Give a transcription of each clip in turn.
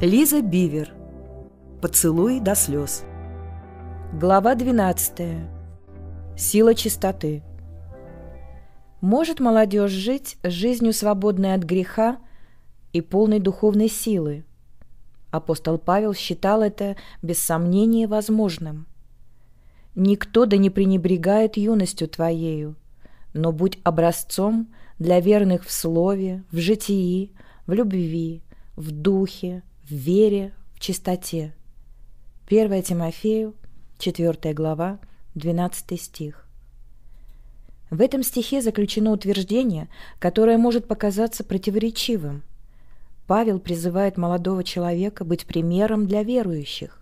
Лиза Бивер. Поцелуй до слез. Глава 12. Сила чистоты. Может молодежь жить жизнью, свободной от греха и полной духовной силы? Апостол Павел считал это, без сомнения, возможным – Никто да не пренебрегает юностью твоею, но будь образцом для верных в слове, в житии, в любви, в духе, в вере, в чистоте. 1 Тимофею, 4 глава, 12 стих. В этом стихе заключено утверждение, которое может показаться противоречивым. Павел призывает молодого человека быть примером для верующих,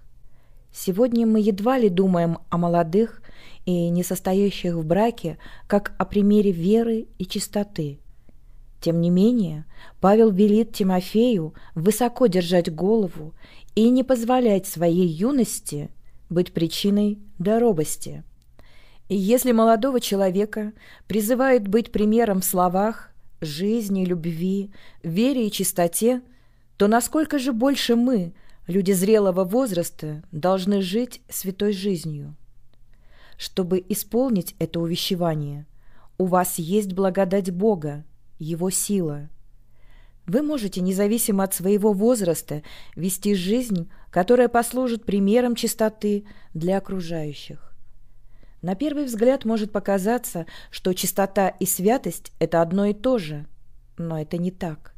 Сегодня мы едва ли думаем о молодых и не состоящих в браке, как о примере веры и чистоты. Тем не менее, Павел велит Тимофею высоко держать голову и не позволять своей юности быть причиной доробости. И если молодого человека призывают быть примером в словах, жизни, любви, вере и чистоте, то насколько же больше мы – Люди зрелого возраста должны жить святой жизнью. Чтобы исполнить это увещевание, у вас есть благодать Бога, Его сила. Вы можете, независимо от своего возраста, вести жизнь, которая послужит примером чистоты для окружающих. На первый взгляд может показаться, что чистота и святость – это одно и то же, но это не так.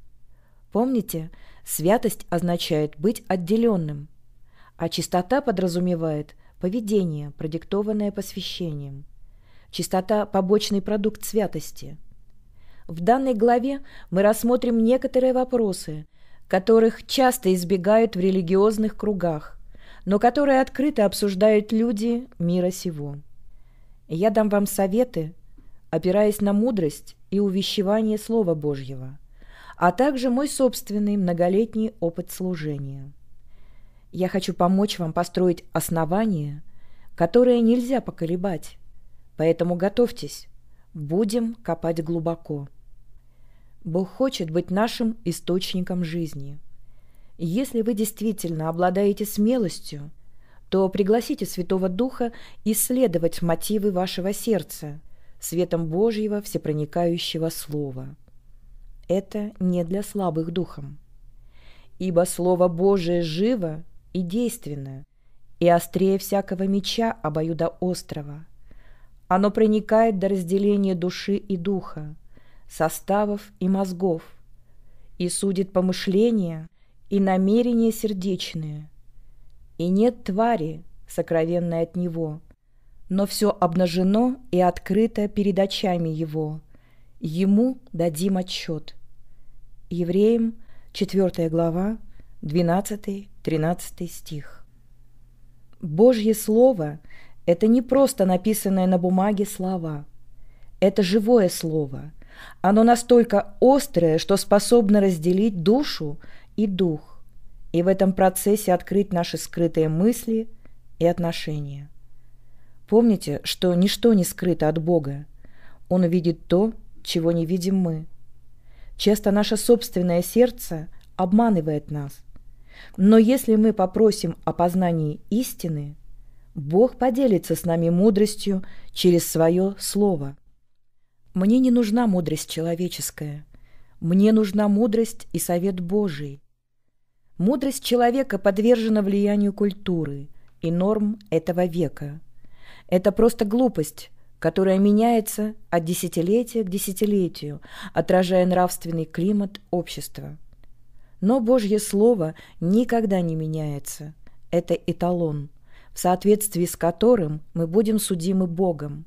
Помните, Святость означает быть отделенным, а чистота подразумевает поведение, продиктованное посвящением. Чистота – побочный продукт святости. В данной главе мы рассмотрим некоторые вопросы, которых часто избегают в религиозных кругах, но которые открыто обсуждают люди мира сего. Я дам вам советы, опираясь на мудрость и увещевание Слова Божьего – а также мой собственный многолетний опыт служения. Я хочу помочь вам построить основание, которое нельзя поколебать, поэтому готовьтесь, будем копать глубоко. Бог хочет быть нашим источником жизни. Если вы действительно обладаете смелостью, то пригласите Святого Духа исследовать мотивы вашего сердца светом Божьего всепроникающего Слова – это не для слабых духом. Ибо Слово Божие живо и действенно, и острее всякого меча обоюдоострого. Оно проникает до разделения души и духа, составов и мозгов, и судит помышления и намерения сердечные. И нет твари, сокровенной от него, но все обнажено и открыто перед очами его – ему дадим отчет. Евреям 4 глава 12-13 стих. Божье Слово – это не просто написанное на бумаге слова. Это живое Слово. Оно настолько острое, что способно разделить душу и дух, и в этом процессе открыть наши скрытые мысли и отношения. Помните, что ничто не скрыто от Бога. Он видит то, чего не видим мы. Часто наше собственное сердце обманывает нас. Но если мы попросим о познании истины, Бог поделится с нами мудростью через свое Слово. Мне не нужна мудрость человеческая. Мне нужна мудрость и совет Божий. Мудрость человека подвержена влиянию культуры и норм этого века. Это просто глупость которая меняется от десятилетия к десятилетию, отражая нравственный климат общества. Но Божье Слово никогда не меняется. Это эталон, в соответствии с которым мы будем судимы Богом.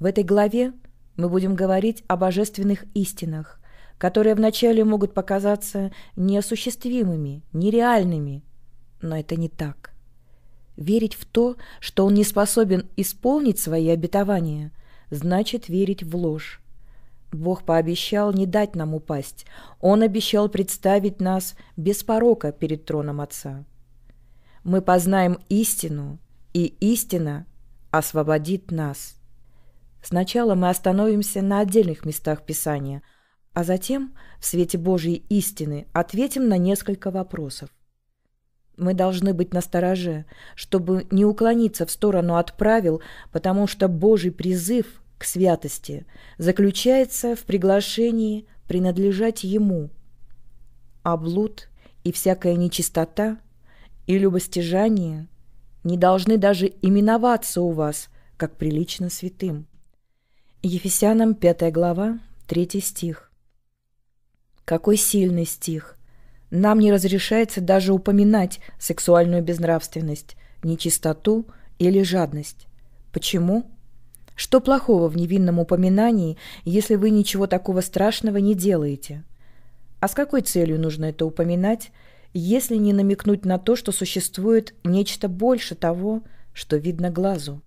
В этой главе мы будем говорить о божественных истинах, которые вначале могут показаться неосуществимыми, нереальными, но это не так. Верить в то, что он не способен исполнить свои обетования, значит верить в ложь. Бог пообещал не дать нам упасть. Он обещал представить нас без порока перед троном Отца. Мы познаем истину, и истина освободит нас. Сначала мы остановимся на отдельных местах Писания, а затем в свете Божьей истины ответим на несколько вопросов. Мы должны быть настороже, чтобы не уклониться в сторону от правил, потому что Божий призыв к святости заключается в приглашении принадлежать Ему. А блуд и всякая нечистота и любостяжание не должны даже именоваться у вас, как прилично святым. Ефесянам 5 глава, 3 стих. Какой сильный стих! Нам не разрешается даже упоминать сексуальную безнравственность, нечистоту или жадность. Почему? Что плохого в невинном упоминании, если вы ничего такого страшного не делаете? А с какой целью нужно это упоминать, если не намекнуть на то, что существует нечто больше того, что видно глазу?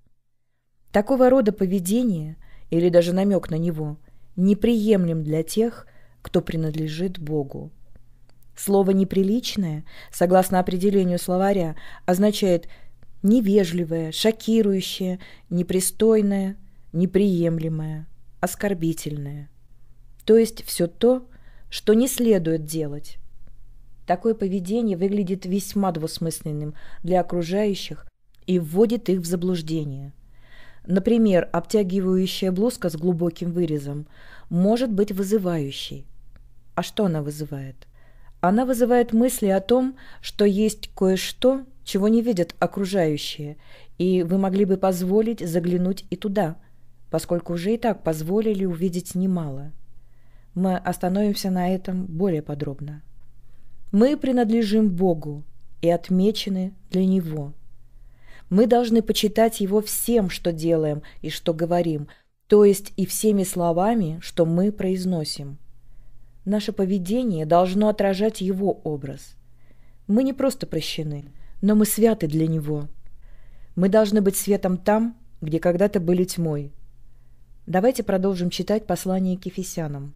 Такого рода поведение, или даже намек на него, неприемлем для тех, кто принадлежит Богу. Слово «неприличное», согласно определению словаря, означает невежливое, шокирующее, непристойное, неприемлемое, оскорбительное. То есть все то, что не следует делать. Такое поведение выглядит весьма двусмысленным для окружающих и вводит их в заблуждение. Например, обтягивающая блузка с глубоким вырезом может быть вызывающей. А что она вызывает? – она вызывает мысли о том, что есть кое-что, чего не видят окружающие, и вы могли бы позволить заглянуть и туда, поскольку уже и так позволили увидеть немало. Мы остановимся на этом более подробно. Мы принадлежим Богу и отмечены для Него. Мы должны почитать Его всем, что делаем и что говорим, то есть и всеми словами, что мы произносим – Наше поведение должно отражать его образ. Мы не просто прощены, но мы святы для него. Мы должны быть светом там, где когда-то были тьмой. Давайте продолжим читать послание к Ефесянам.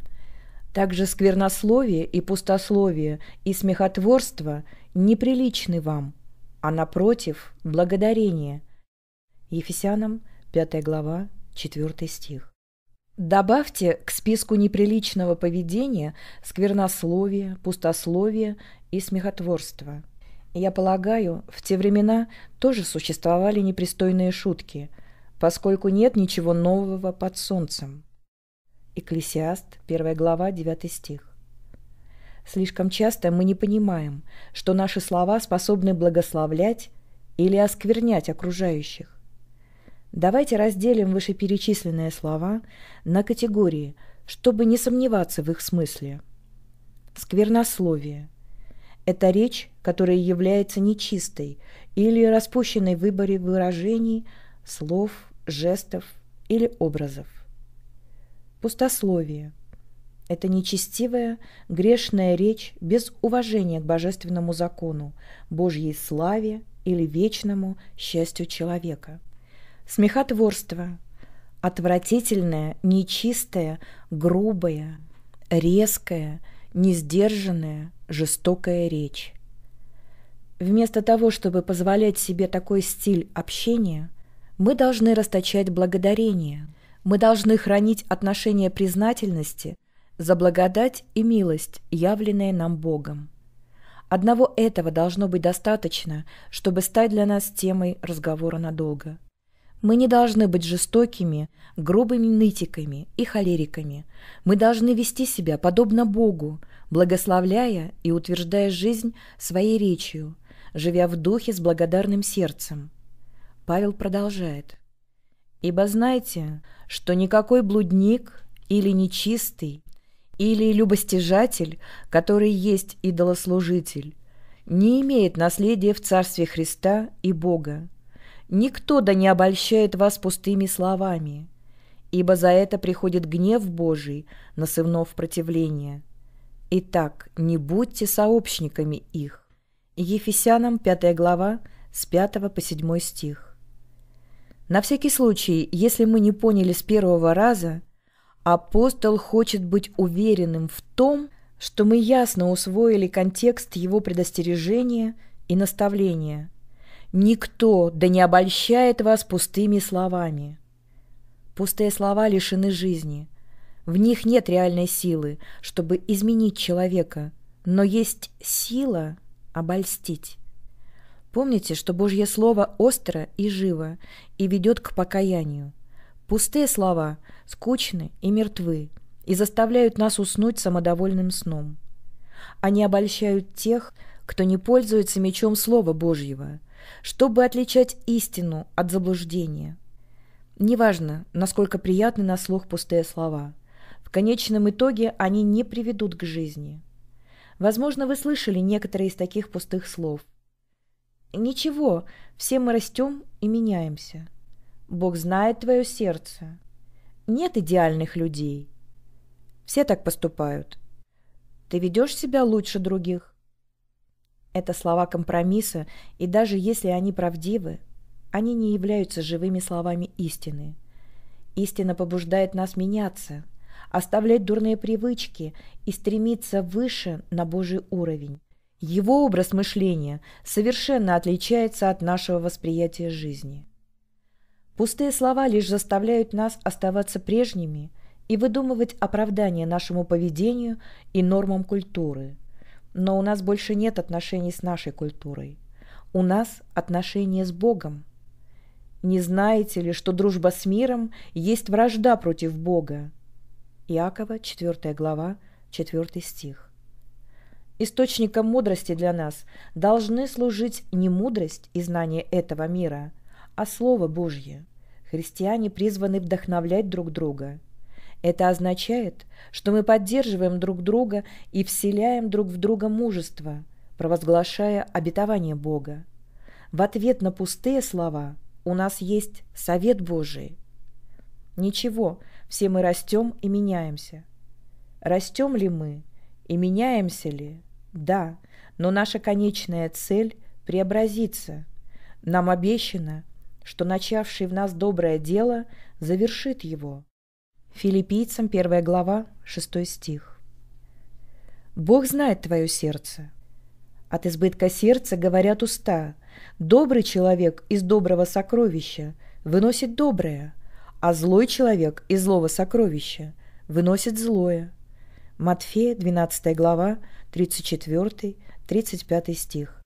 Также сквернословие и пустословие и смехотворство неприличны вам, а напротив – благодарение. Ефесянам 5 глава 4 стих. Добавьте к списку неприличного поведения сквернословие, пустословие и смехотворство. Я полагаю, в те времена тоже существовали непристойные шутки, поскольку нет ничего нового под солнцем. Экклесиаст, 1 глава, 9 стих. Слишком часто мы не понимаем, что наши слова способны благословлять или осквернять окружающих. Давайте разделим вышеперечисленные слова на категории, чтобы не сомневаться в их смысле. Сквернословие – это речь, которая является нечистой или распущенной в выборе выражений, слов, жестов или образов. Пустословие – это нечестивая, грешная речь без уважения к божественному закону, Божьей славе или вечному счастью человека – Смехотворство. Отвратительное, нечистое, грубое, резкое, несдержанная, жестокая речь. Вместо того, чтобы позволять себе такой стиль общения, мы должны расточать благодарение. Мы должны хранить отношение признательности за благодать и милость, явленные нам Богом. Одного этого должно быть достаточно, чтобы стать для нас темой разговора надолго – мы не должны быть жестокими, грубыми нытиками и холериками. Мы должны вести себя подобно Богу, благословляя и утверждая жизнь своей речью, живя в духе с благодарным сердцем. Павел продолжает. «Ибо знайте, что никакой блудник или нечистый, или любостяжатель, который есть идолослужитель, не имеет наследия в Царстве Христа и Бога. Никто да не обольщает вас пустыми словами, ибо за это приходит гнев Божий на сынов противления. Итак, не будьте сообщниками их. Ефесянам 5 глава с 5 по 7 стих. На всякий случай, если мы не поняли с первого раза, апостол хочет быть уверенным в том, что мы ясно усвоили контекст его предостережения и наставления – Никто да не обольщает вас пустыми словами. Пустые слова лишены жизни. В них нет реальной силы, чтобы изменить человека, но есть сила обольстить. Помните, что Божье Слово остро и живо и ведет к покаянию. Пустые слова скучны и мертвы и заставляют нас уснуть самодовольным сном. Они обольщают тех, кто не пользуется мечом Слова Божьего – чтобы отличать истину от заблуждения. Неважно, насколько приятны на слух пустые слова, в конечном итоге они не приведут к жизни. Возможно, вы слышали некоторые из таких пустых слов. «Ничего, все мы растем и меняемся. Бог знает твое сердце. Нет идеальных людей. Все так поступают. Ты ведешь себя лучше других. Это слова компромисса, и даже если они правдивы, они не являются живыми словами истины. Истина побуждает нас меняться, оставлять дурные привычки и стремиться выше на Божий уровень. Его образ мышления совершенно отличается от нашего восприятия жизни. Пустые слова лишь заставляют нас оставаться прежними и выдумывать оправдания нашему поведению и нормам культуры – но у нас больше нет отношений с нашей культурой. У нас отношения с Богом. Не знаете ли, что дружба с миром есть вражда против Бога? Иакова, 4 глава, 4 стих. Источником мудрости для нас должны служить не мудрость и знание этого мира, а Слово Божье. Христиане призваны вдохновлять друг друга – это означает, что мы поддерживаем друг друга и вселяем друг в друга мужество, провозглашая обетование Бога. В ответ на пустые слова у нас есть совет Божий. Ничего, все мы растем и меняемся. Растем ли мы и меняемся ли? Да, но наша конечная цель – преобразиться. Нам обещано, что начавший в нас доброе дело завершит его. Филиппийцам 1 глава 6 стих. «Бог знает твое сердце. От избытка сердца говорят уста. Добрый человек из доброго сокровища выносит доброе, а злой человек из злого сокровища выносит злое». Матфея 12 глава 34-35 стих.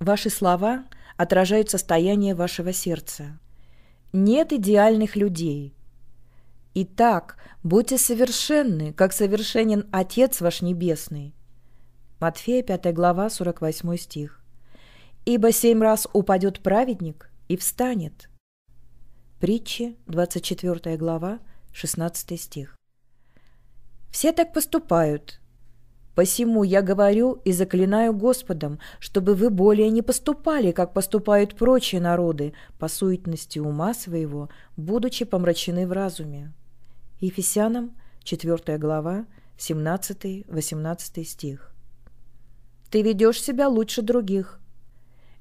Ваши слова отражают состояние вашего сердца. Нет идеальных людей, Итак, будьте совершенны, как совершенен Отец ваш Небесный. Матфея 5 глава 48 стих. Ибо семь раз упадет праведник и встанет. Притчи 24 глава 16 стих. Все так поступают. Посему я говорю и заклинаю Господом, чтобы вы более не поступали, как поступают прочие народы, по суетности ума своего, будучи помрачены в разуме. Ефесянам, 4 глава, 17-18 стих. «Ты ведешь себя лучше других,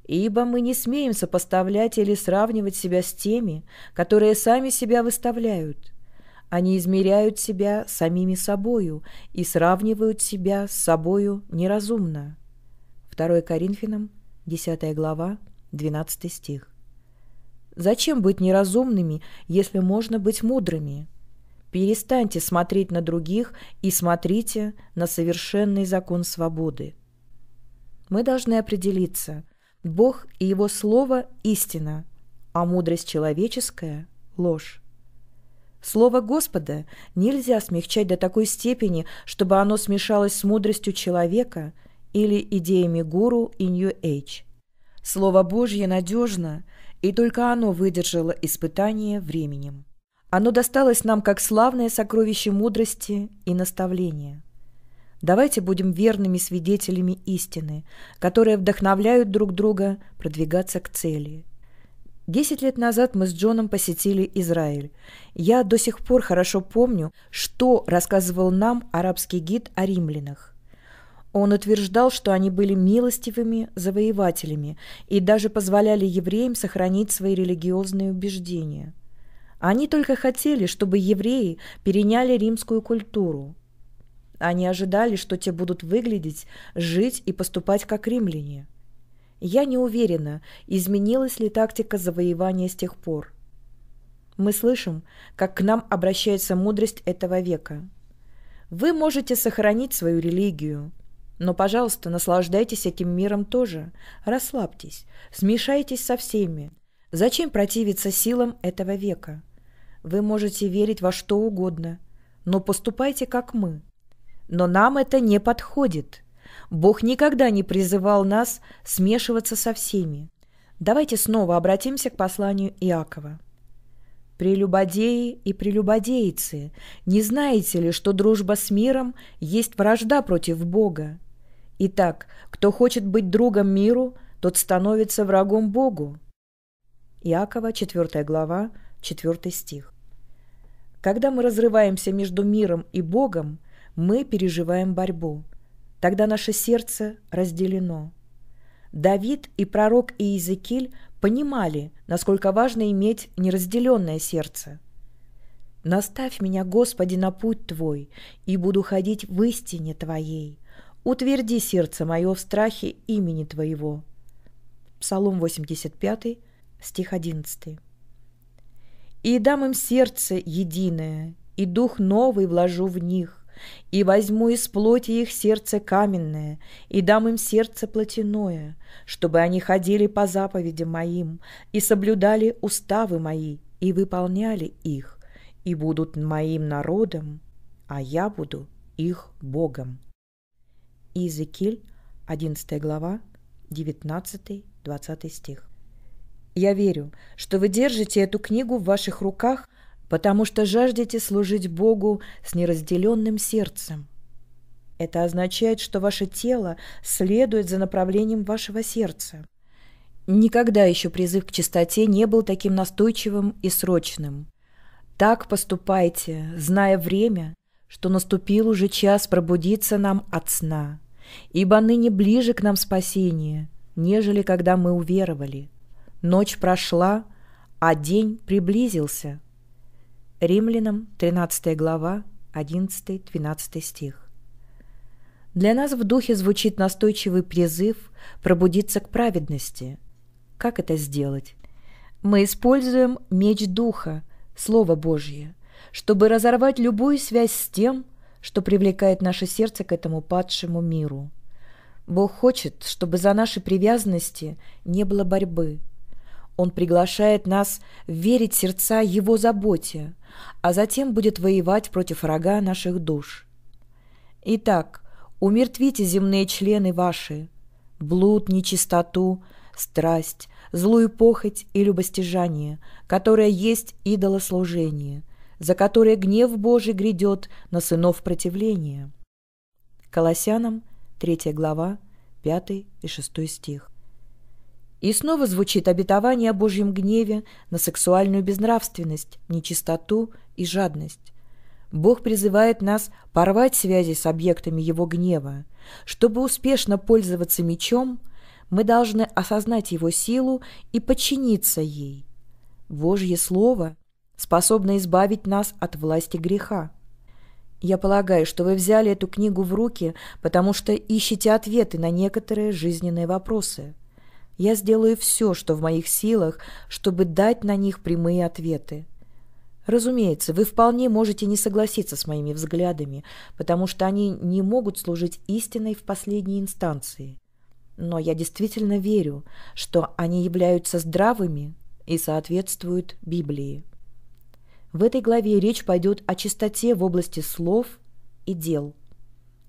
ибо мы не смеем сопоставлять или сравнивать себя с теми, которые сами себя выставляют. Они измеряют себя самими собою и сравнивают себя с собою неразумно». 2 Коринфянам, 10 глава, 12 стих. Зачем быть неразумными, если можно быть мудрыми? Перестаньте смотреть на других и смотрите на совершенный закон свободы. Мы должны определиться. Бог и Его Слово – истина, а мудрость человеческая – ложь. Слово Господа нельзя смягчать до такой степени, чтобы оно смешалось с мудростью человека или идеями гуру и нью-эйдж. Слово Божье надежно, и только оно выдержало испытание временем. Оно досталось нам как славное сокровище мудрости и наставления. Давайте будем верными свидетелями истины, которые вдохновляют друг друга продвигаться к цели. Десять лет назад мы с Джоном посетили Израиль. Я до сих пор хорошо помню, что рассказывал нам арабский гид о римлянах. Он утверждал, что они были милостивыми завоевателями и даже позволяли евреям сохранить свои религиозные убеждения – они только хотели, чтобы евреи переняли римскую культуру. Они ожидали, что те будут выглядеть, жить и поступать как римляне. Я не уверена, изменилась ли тактика завоевания с тех пор. Мы слышим, как к нам обращается мудрость этого века. Вы можете сохранить свою религию, но, пожалуйста, наслаждайтесь этим миром тоже. Расслабьтесь, смешайтесь со всеми. Зачем противиться силам этого века? Вы можете верить во что угодно, но поступайте как мы. Но нам это не подходит. Бог никогда не призывал нас смешиваться со всеми. Давайте снова обратимся к посланию Иакова. «Прелюбодеи и прелюбодейцы, не знаете ли, что дружба с миром есть вражда против Бога? Итак, кто хочет быть другом миру, тот становится врагом Богу». Иакова, 4 глава, 4 стих. Когда мы разрываемся между миром и Богом, мы переживаем борьбу. Тогда наше сердце разделено. Давид и пророк Иезекииль понимали, насколько важно иметь неразделенное сердце. «Наставь меня, Господи, на путь Твой, и буду ходить в истине Твоей. Утверди сердце мое в страхе имени Твоего». Псалом 85, стих 11 и дам им сердце единое, и дух новый вложу в них, и возьму из плоти их сердце каменное, и дам им сердце плотяное, чтобы они ходили по заповедям моим, и соблюдали уставы мои, и выполняли их, и будут моим народом, а я буду их Богом. Иезекииль, 11 глава, 19-20 стих. Я верю, что вы держите эту книгу в ваших руках, потому что жаждете служить Богу с неразделенным сердцем. Это означает, что ваше тело следует за направлением вашего сердца. Никогда еще призыв к чистоте не был таким настойчивым и срочным. Так поступайте, зная время, что наступил уже час пробудиться нам от сна, ибо ныне ближе к нам спасение, нежели когда мы уверовали – Ночь прошла, а день приблизился. Римлянам 13 глава 11-12 стих. Для нас в духе звучит настойчивый призыв пробудиться к праведности. Как это сделать? Мы используем меч духа, Слово Божье, чтобы разорвать любую связь с тем, что привлекает наше сердце к этому падшему миру. Бог хочет, чтобы за наши привязанности не было борьбы – он приглашает нас верить сердца Его заботе, а затем будет воевать против врага наших душ. Итак, умертвите земные члены ваши, блуд, нечистоту, страсть, злую похоть и любостяжание, которое есть идолослужение, за которое гнев Божий грядет на сынов противления. Колоссянам 3 глава 5 и 6 стих. И снова звучит обетование о Божьем гневе на сексуальную безнравственность, нечистоту и жадность. Бог призывает нас порвать связи с объектами Его гнева. Чтобы успешно пользоваться мечом, мы должны осознать его силу и подчиниться ей. Божье Слово способно избавить нас от власти греха. Я полагаю, что вы взяли эту книгу в руки, потому что ищете ответы на некоторые жизненные вопросы – я сделаю все, что в моих силах, чтобы дать на них прямые ответы. Разумеется, вы вполне можете не согласиться с моими взглядами, потому что они не могут служить истиной в последней инстанции. Но я действительно верю, что они являются здравыми и соответствуют Библии. В этой главе речь пойдет о чистоте в области слов и дел –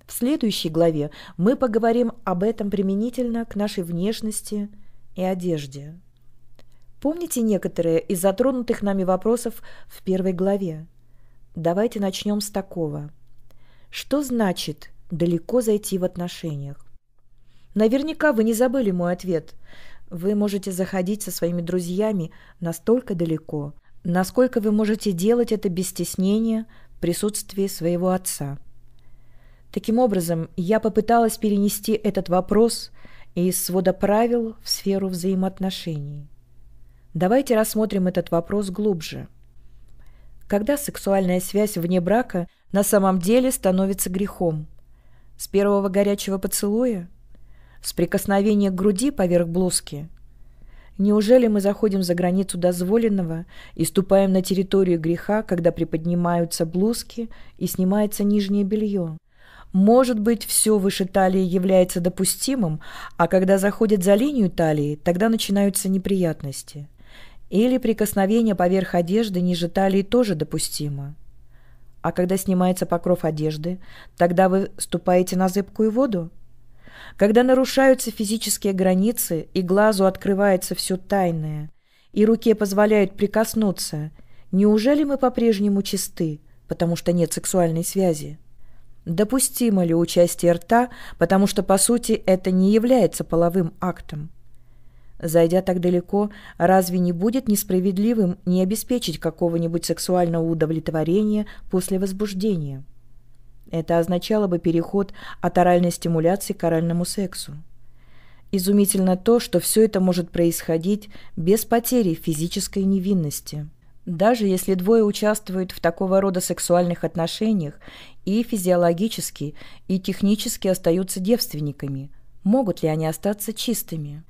в следующей главе мы поговорим об этом применительно к нашей внешности и одежде. Помните некоторые из затронутых нами вопросов в первой главе? Давайте начнем с такого. Что значит далеко зайти в отношениях? Наверняка вы не забыли мой ответ. Вы можете заходить со своими друзьями настолько далеко, насколько вы можете делать это без стеснения в присутствии своего отца – Таким образом, я попыталась перенести этот вопрос из свода правил в сферу взаимоотношений. Давайте рассмотрим этот вопрос глубже. Когда сексуальная связь вне брака на самом деле становится грехом? С первого горячего поцелуя? С прикосновения к груди поверх блузки? Неужели мы заходим за границу дозволенного и ступаем на территорию греха, когда приподнимаются блузки и снимается нижнее белье? Может быть, все выше талии является допустимым, а когда заходит за линию талии, тогда начинаются неприятности. Или прикосновение поверх одежды ниже талии тоже допустимо. А когда снимается покров одежды, тогда вы ступаете на зыбкую воду? Когда нарушаются физические границы, и глазу открывается все тайное, и руке позволяют прикоснуться, неужели мы по-прежнему чисты, потому что нет сексуальной связи? допустимо ли участие рта, потому что, по сути, это не является половым актом. Зайдя так далеко, разве не будет несправедливым не обеспечить какого-нибудь сексуального удовлетворения после возбуждения? Это означало бы переход от оральной стимуляции к оральному сексу. Изумительно то, что все это может происходить без потери физической невинности. Даже если двое участвуют в такого рода сексуальных отношениях, и физиологически, и технически остаются девственниками, могут ли они остаться чистыми?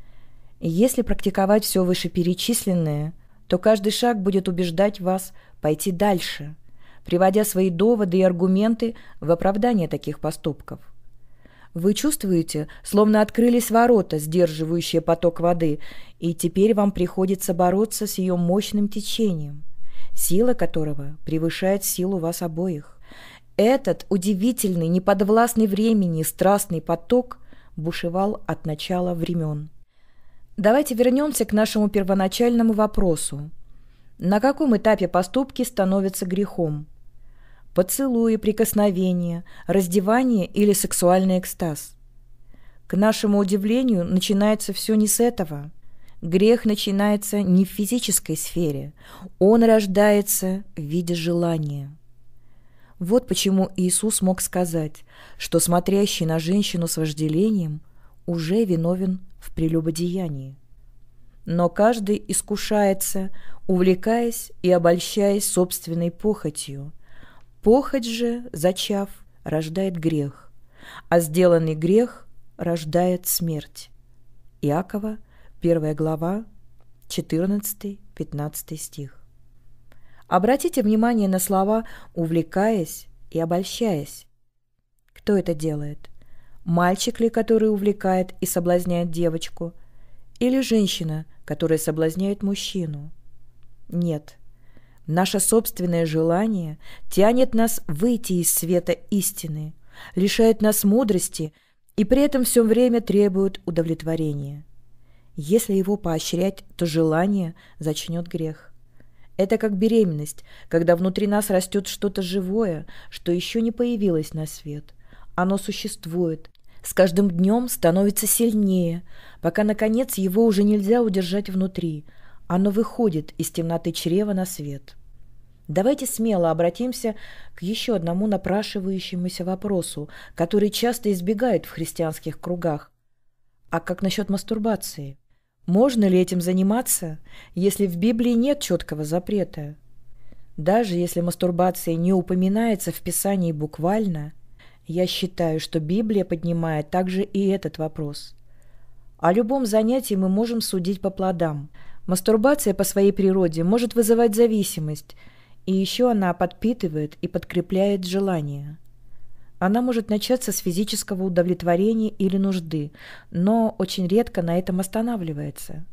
Если практиковать все вышеперечисленное, то каждый шаг будет убеждать вас пойти дальше, приводя свои доводы и аргументы в оправдание таких поступков – вы чувствуете, словно открылись ворота, сдерживающие поток воды, и теперь вам приходится бороться с ее мощным течением, сила которого превышает силу вас обоих. Этот удивительный, неподвластный времени страстный поток бушевал от начала времен. Давайте вернемся к нашему первоначальному вопросу. На каком этапе поступки становятся грехом? поцелуи, прикосновения, раздевание или сексуальный экстаз. К нашему удивлению, начинается все не с этого. Грех начинается не в физической сфере, он рождается в виде желания. Вот почему Иисус мог сказать, что смотрящий на женщину с вожделением уже виновен в прелюбодеянии. Но каждый искушается, увлекаясь и обольщаясь собственной похотью – Похоть же, зачав, рождает грех, а сделанный грех рождает смерть. Иакова, 1 глава, 14-15 стих. Обратите внимание на слова «увлекаясь» и «обольщаясь». Кто это делает? Мальчик ли, который увлекает и соблазняет девочку? Или женщина, которая соблазняет мужчину? Нет – Наше собственное желание тянет нас выйти из света истины, лишает нас мудрости и при этом все время требует удовлетворения. Если его поощрять, то желание зачнет грех. Это как беременность, когда внутри нас растет что-то живое, что еще не появилось на свет. Оно существует, с каждым днем становится сильнее, пока, наконец, его уже нельзя удержать внутри – оно выходит из темноты чрева на свет. Давайте смело обратимся к еще одному напрашивающемуся вопросу, который часто избегают в христианских кругах. А как насчет мастурбации? Можно ли этим заниматься, если в Библии нет четкого запрета? Даже если мастурбация не упоминается в Писании буквально, я считаю, что Библия поднимает также и этот вопрос. О любом занятии мы можем судить по плодам – Мастурбация по своей природе может вызывать зависимость, и еще она подпитывает и подкрепляет желание. Она может начаться с физического удовлетворения или нужды, но очень редко на этом останавливается.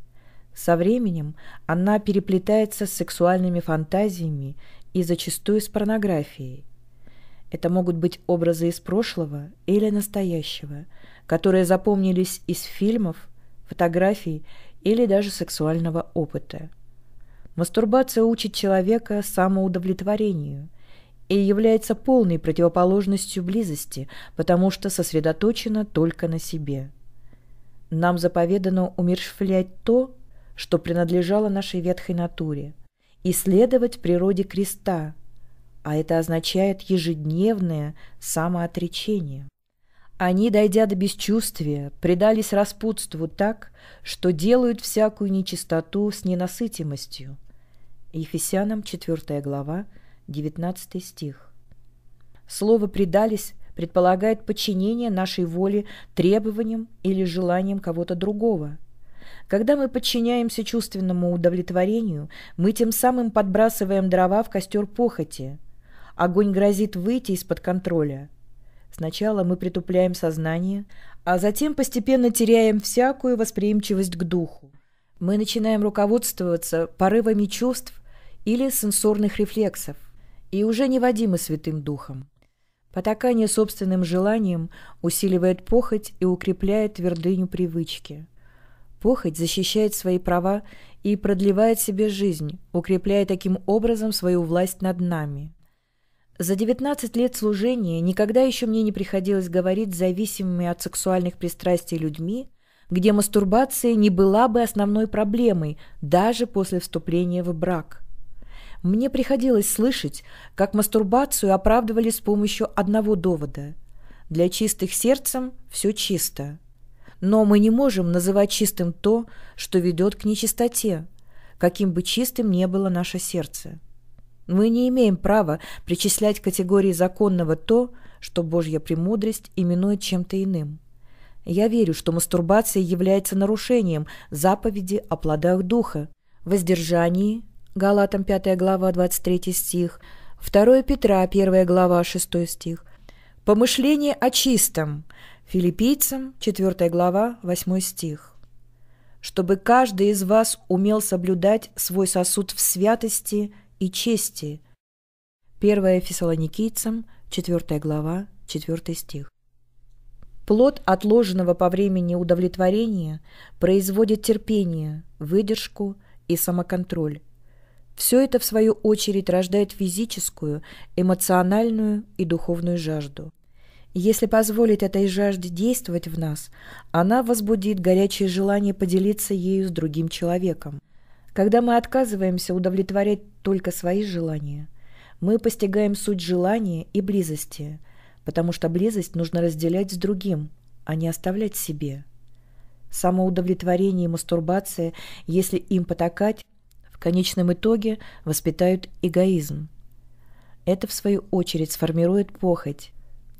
Со временем она переплетается с сексуальными фантазиями и зачастую с порнографией. Это могут быть образы из прошлого или настоящего, которые запомнились из фильмов, фотографий или даже сексуального опыта. Мастурбация учит человека самоудовлетворению и является полной противоположностью близости, потому что сосредоточена только на себе. Нам заповедано умершвлять то, что принадлежало нашей ветхой натуре, исследовать природе креста, а это означает ежедневное самоотречение. Они, дойдя до бесчувствия, предались распутству так, что делают всякую нечистоту с ненасытимостью. Ефесянам 4 глава, 19 стих. Слово «предались» предполагает подчинение нашей воле требованиям или желаниям кого-то другого. Когда мы подчиняемся чувственному удовлетворению, мы тем самым подбрасываем дрова в костер похоти. Огонь грозит выйти из-под контроля – Сначала мы притупляем сознание, а затем постепенно теряем всякую восприимчивость к духу. Мы начинаем руководствоваться порывами чувств или сенсорных рефлексов, и уже не водимы Святым Духом. Потакание собственным желанием усиливает похоть и укрепляет твердыню привычки. Похоть защищает свои права и продлевает себе жизнь, укрепляя таким образом свою власть над нами. За 19 лет служения никогда еще мне не приходилось говорить с зависимыми от сексуальных пристрастий людьми, где мастурбация не была бы основной проблемой даже после вступления в брак. Мне приходилось слышать, как мастурбацию оправдывали с помощью одного довода. Для чистых сердцем все чисто. Но мы не можем называть чистым то, что ведет к нечистоте, каким бы чистым ни было наше сердце. Мы не имеем права причислять к категории законного то, что Божья премудрость именует чем-то иным. Я верю, что мастурбация является нарушением заповеди о плодах Духа, воздержании, Галатам 5 глава 23 стих, 2 Петра 1 глава 6 стих, помышление о чистом, Филиппийцам 4 глава 8 стих. Чтобы каждый из вас умел соблюдать свой сосуд в святости – и чести. 1 Фессалоникийцам, 4 глава, 4 стих. Плод отложенного по времени удовлетворения производит терпение, выдержку и самоконтроль. Все это, в свою очередь, рождает физическую, эмоциональную и духовную жажду. Если позволить этой жажде действовать в нас, она возбудит горячее желание поделиться ею с другим человеком – когда мы отказываемся удовлетворять только свои желания, мы постигаем суть желания и близости, потому что близость нужно разделять с другим, а не оставлять себе. Самоудовлетворение и мастурбация, если им потакать, в конечном итоге воспитают эгоизм. Это, в свою очередь, сформирует похоть.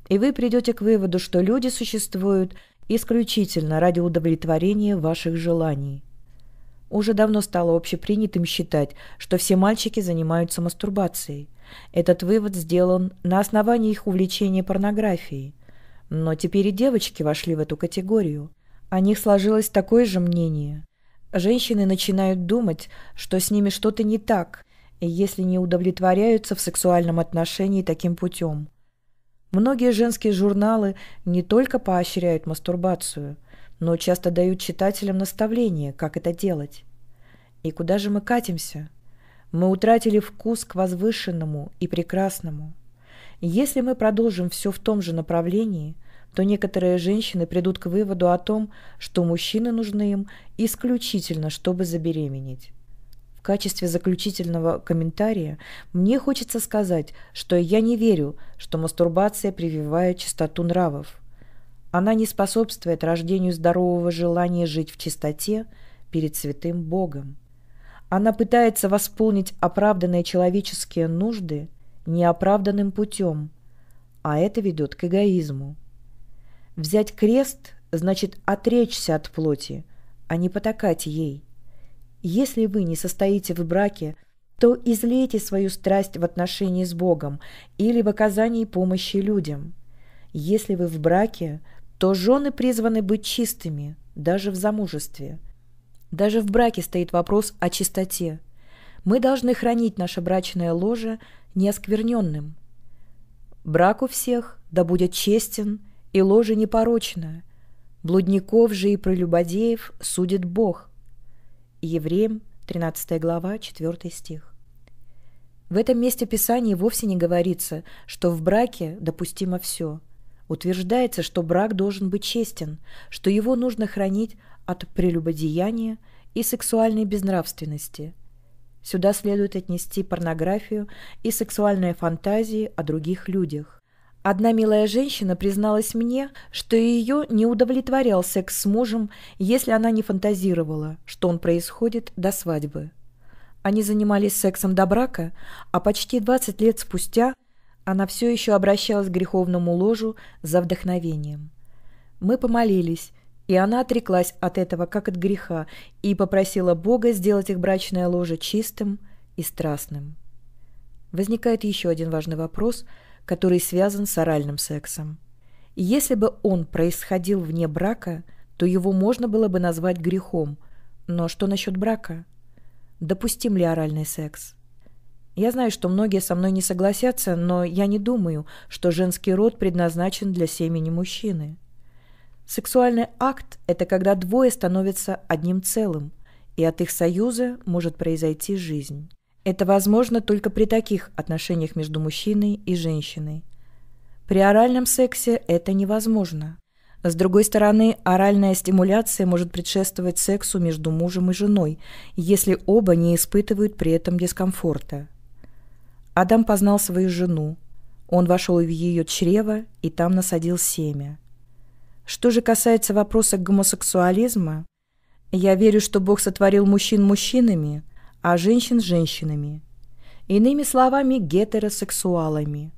И вы придете к выводу, что люди существуют исключительно ради удовлетворения ваших желаний – уже давно стало общепринятым считать, что все мальчики занимаются мастурбацией. Этот вывод сделан на основании их увлечения порнографией. Но теперь и девочки вошли в эту категорию. О них сложилось такое же мнение. Женщины начинают думать, что с ними что-то не так, если не удовлетворяются в сексуальном отношении таким путем. Многие женские журналы не только поощряют мастурбацию – но часто дают читателям наставления, как это делать. И куда же мы катимся? Мы утратили вкус к возвышенному и прекрасному. Если мы продолжим все в том же направлении, то некоторые женщины придут к выводу о том, что мужчины нужны им исключительно, чтобы забеременеть. В качестве заключительного комментария мне хочется сказать, что я не верю, что мастурбация прививает чистоту нравов – она не способствует рождению здорового желания жить в чистоте перед святым Богом. Она пытается восполнить оправданные человеческие нужды неоправданным путем, а это ведет к эгоизму. Взять крест значит отречься от плоти, а не потакать ей. Если вы не состоите в браке, то излейте свою страсть в отношении с Богом или в оказании помощи людям. Если вы в браке – то жены призваны быть чистыми, даже в замужестве. Даже в браке стоит вопрос о чистоте. Мы должны хранить наше брачное ложе неоскверненным. Брак у всех, да будет честен, и ложе непорочное. Блудников же и прелюбодеев судит Бог. Евреям 13 глава, 4 стих. В этом месте Писания вовсе не говорится, что в браке допустимо все – Утверждается, что брак должен быть честен, что его нужно хранить от прелюбодеяния и сексуальной безнравственности. Сюда следует отнести порнографию и сексуальные фантазии о других людях. Одна милая женщина призналась мне, что ее не удовлетворял секс с мужем, если она не фантазировала, что он происходит до свадьбы. Они занимались сексом до брака, а почти 20 лет спустя – она все еще обращалась к греховному ложу за вдохновением. Мы помолились, и она отреклась от этого, как от греха, и попросила Бога сделать их брачное ложе чистым и страстным. Возникает еще один важный вопрос, который связан с оральным сексом. Если бы он происходил вне брака, то его можно было бы назвать грехом. Но что насчет брака? Допустим ли оральный секс? Я знаю, что многие со мной не согласятся, но я не думаю, что женский род предназначен для семени мужчины. Сексуальный акт – это когда двое становятся одним целым, и от их союза может произойти жизнь. Это возможно только при таких отношениях между мужчиной и женщиной. При оральном сексе это невозможно. С другой стороны, оральная стимуляция может предшествовать сексу между мужем и женой, если оба не испытывают при этом дискомфорта. Адам познал свою жену. Он вошел в ее чрево и там насадил семя. Что же касается вопроса гомосексуализма, я верю, что Бог сотворил мужчин мужчинами, а женщин – женщинами. Иными словами, гетеросексуалами.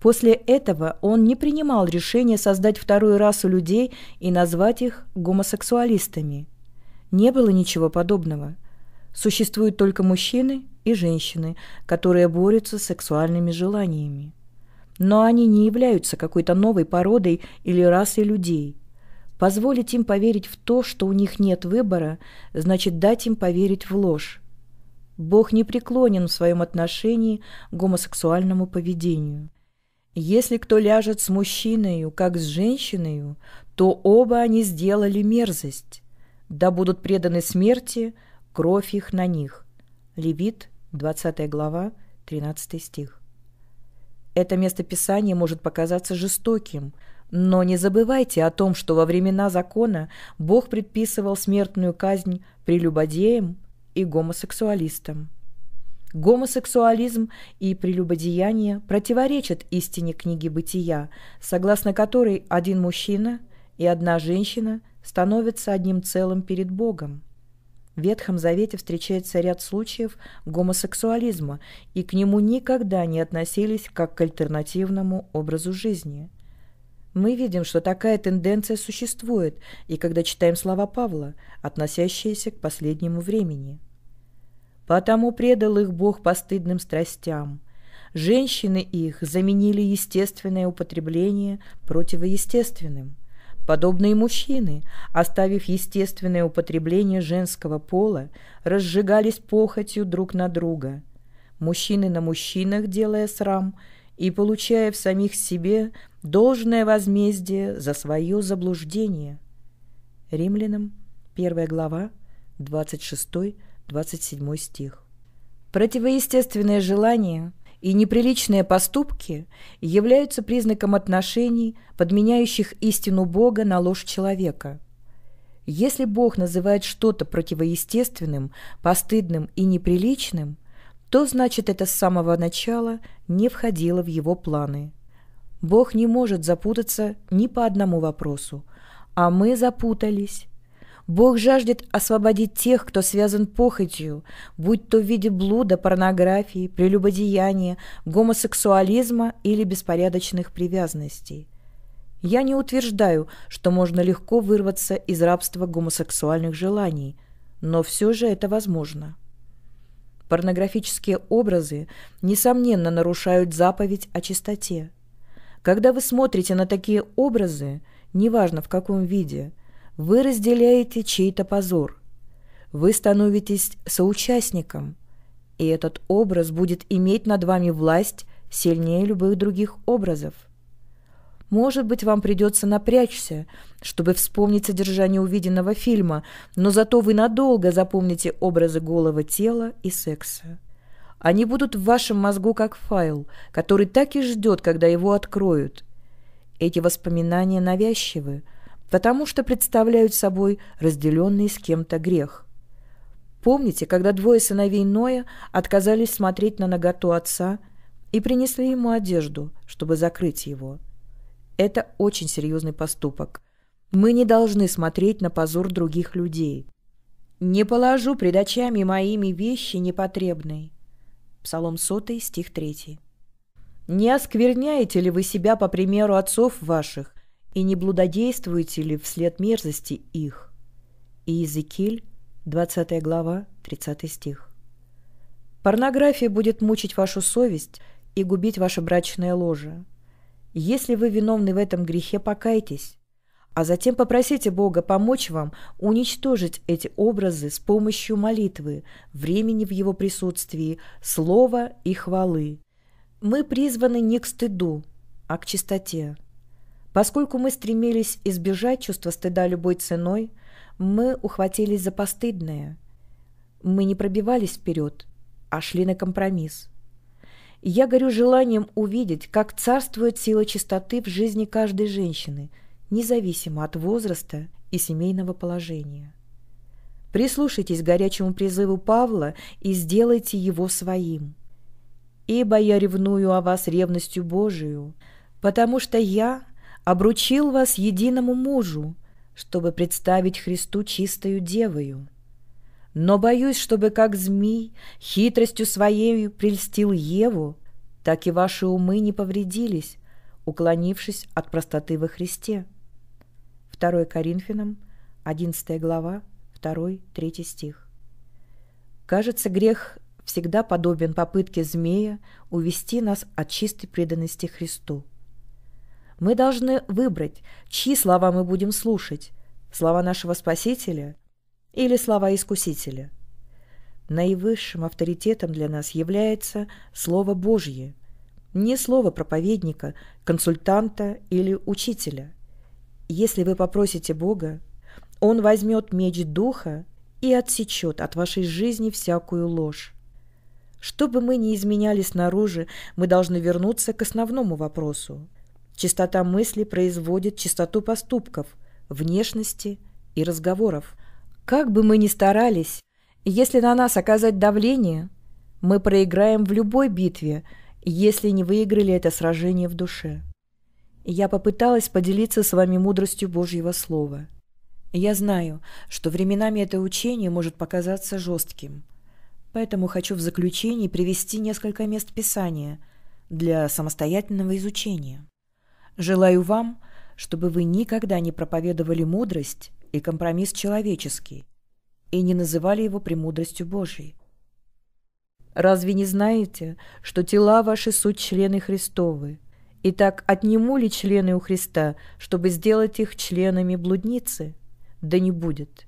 После этого он не принимал решения создать вторую расу людей и назвать их гомосексуалистами. Не было ничего подобного. Существуют только мужчины и женщины, которые борются с сексуальными желаниями. Но они не являются какой-то новой породой или расой людей. Позволить им поверить в то, что у них нет выбора, значит дать им поверить в ложь. Бог не преклонен в своем отношении к гомосексуальному поведению. Если кто ляжет с мужчиной, как с женщиной, то оба они сделали мерзость, да будут преданы смерти, кровь их на них. Левит 20 глава, 13 стих. Это местописание может показаться жестоким, но не забывайте о том, что во времена закона Бог предписывал смертную казнь прелюбодеям и гомосексуалистам. Гомосексуализм и прелюбодеяние противоречат истине книги «Бытия», согласно которой один мужчина и одна женщина становятся одним целым перед Богом – в Ветхом Завете встречается ряд случаев гомосексуализма, и к нему никогда не относились как к альтернативному образу жизни. Мы видим, что такая тенденция существует, и когда читаем слова Павла, относящиеся к последнему времени. «Потому предал их Бог постыдным страстям. Женщины их заменили естественное употребление противоестественным». Подобные мужчины, оставив естественное употребление женского пола, разжигались похотью друг на друга. Мужчины на мужчинах делая срам и получая в самих себе должное возмездие за свое заблуждение. Римлянам 1 глава 26-27 стих. Противоестественное желание – и неприличные поступки являются признаком отношений, подменяющих истину Бога на ложь человека. Если Бог называет что-то противоестественным, постыдным и неприличным, то значит это с самого начала не входило в его планы. Бог не может запутаться ни по одному вопросу, а мы запутались Бог жаждет освободить тех, кто связан похотью, будь то в виде блуда, порнографии, прелюбодеяния, гомосексуализма или беспорядочных привязанностей. Я не утверждаю, что можно легко вырваться из рабства гомосексуальных желаний, но все же это возможно. Порнографические образы, несомненно, нарушают заповедь о чистоте. Когда вы смотрите на такие образы, неважно в каком виде – вы разделяете чей-то позор. Вы становитесь соучастником, и этот образ будет иметь над вами власть сильнее любых других образов. Может быть, вам придется напрячься, чтобы вспомнить содержание увиденного фильма, но зато вы надолго запомните образы голого тела и секса. Они будут в вашем мозгу как файл, который так и ждет, когда его откроют. Эти воспоминания навязчивы, потому что представляют собой разделенный с кем-то грех. Помните, когда двое сыновей Ноя отказались смотреть на наготу отца и принесли ему одежду, чтобы закрыть его? Это очень серьезный поступок. Мы не должны смотреть на позор других людей. «Не положу пред очами моими вещи непотребные». Псалом 100, стих 3. «Не оскверняете ли вы себя по примеру отцов ваших, и не блудодействуете ли вслед мерзости их?» Иезекииль, 20 глава, 30 стих. Порнография будет мучить вашу совесть и губить ваше брачное ложе. Если вы виновны в этом грехе, покайтесь, а затем попросите Бога помочь вам уничтожить эти образы с помощью молитвы, времени в Его присутствии, слова и хвалы. Мы призваны не к стыду, а к чистоте. Поскольку мы стремились избежать чувства стыда любой ценой, мы ухватились за постыдное. Мы не пробивались вперед, а шли на компромисс. Я горю желанием увидеть, как царствует сила чистоты в жизни каждой женщины, независимо от возраста и семейного положения. Прислушайтесь к горячему призыву Павла и сделайте его своим. «Ибо я ревную о вас ревностью Божию, потому что я, обручил вас единому мужу, чтобы представить Христу чистою девою. Но боюсь, чтобы как змей хитростью своей прельстил Еву, так и ваши умы не повредились, уклонившись от простоты во Христе. 2 Коринфянам, 11 глава, 2-3 стих. Кажется, грех всегда подобен попытке змея увести нас от чистой преданности Христу – мы должны выбрать, чьи слова мы будем слушать – слова нашего Спасителя или слова Искусителя. Наивысшим авторитетом для нас является Слово Божье, не слово проповедника, консультанта или учителя. Если вы попросите Бога, Он возьмет меч Духа и отсечет от вашей жизни всякую ложь. Чтобы мы не изменяли снаружи, мы должны вернуться к основному вопросу – Чистота мысли производит чистоту поступков, внешности и разговоров. Как бы мы ни старались, если на нас оказать давление, мы проиграем в любой битве, если не выиграли это сражение в душе. Я попыталась поделиться с вами мудростью Божьего Слова. Я знаю, что временами это учение может показаться жестким, поэтому хочу в заключении привести несколько мест Писания для самостоятельного изучения. Желаю вам, чтобы вы никогда не проповедовали мудрость и компромисс человеческий, и не называли его премудростью Божьей. Разве не знаете, что тела ваши суть члены Христовы? Итак, отниму ли члены у Христа, чтобы сделать их членами блудницы? Да не будет.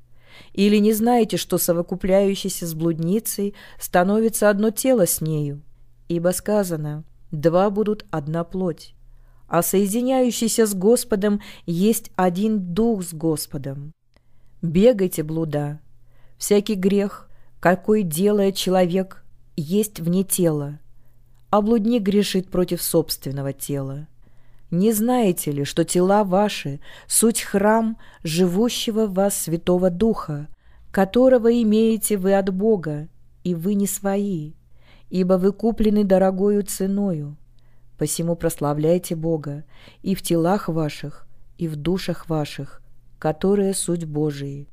Или не знаете, что совокупляющийся с блудницей становится одно тело с нею? Ибо сказано, два будут одна плоть а соединяющийся с Господом есть один дух с Господом. Бегайте, блуда. Всякий грех, какой делает человек, есть вне тела, а блудник грешит против собственного тела. Не знаете ли, что тела ваши – суть храм живущего в вас Святого Духа, которого имеете вы от Бога, и вы не свои, ибо вы куплены дорогою ценою? Посему прославляйте Бога и в телах ваших, и в душах ваших, которые суть Божии.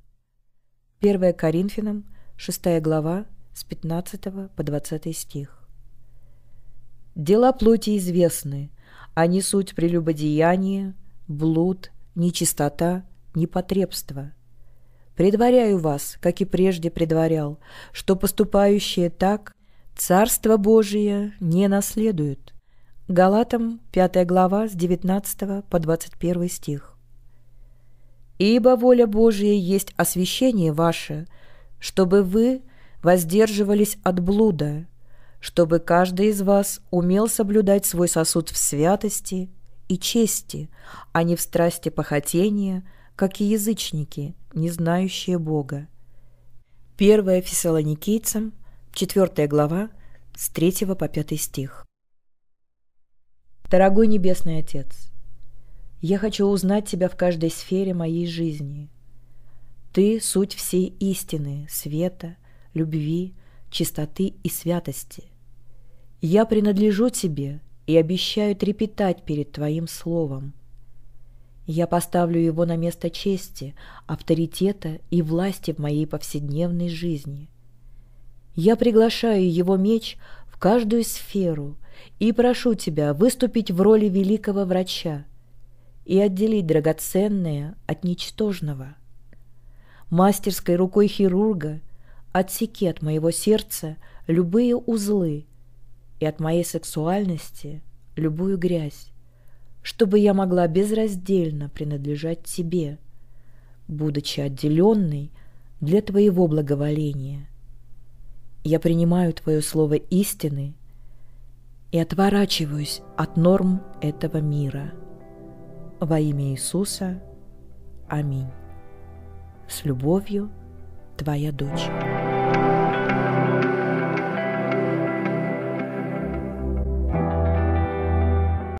1 Коринфянам, 6 глава, с 15 по 20 стих. Дела плоти известны, они а суть прелюбодеяние, блуд, нечистота, непотребство. Предваряю вас, как и прежде предварял, что поступающие так Царство Божие не наследуют. Галатам, 5 глава, с 19 по 21 стих. «Ибо воля Божия есть освящение ваше, чтобы вы воздерживались от блуда, чтобы каждый из вас умел соблюдать свой сосуд в святости и чести, а не в страсти похотения, как и язычники, не знающие Бога». 1 Фессалоникийцам, 4 глава, с 3 по 5 стих. Дорогой Небесный Отец, я хочу узнать Тебя в каждой сфере моей жизни. Ты – суть всей истины, света, любви, чистоты и святости. Я принадлежу Тебе и обещаю трепетать перед Твоим Словом. Я поставлю его на место чести, авторитета и власти в моей повседневной жизни. Я приглашаю его меч в каждую сферу – и прошу тебя выступить в роли великого врача и отделить драгоценное от ничтожного. Мастерской рукой хирурга отсеки от моего сердца любые узлы и от моей сексуальности любую грязь, чтобы я могла безраздельно принадлежать тебе, будучи отделенной для твоего благоволения. Я принимаю твое слово истины – и отворачиваюсь от норм этого мира. Во имя Иисуса. Аминь. С любовью, твоя дочь.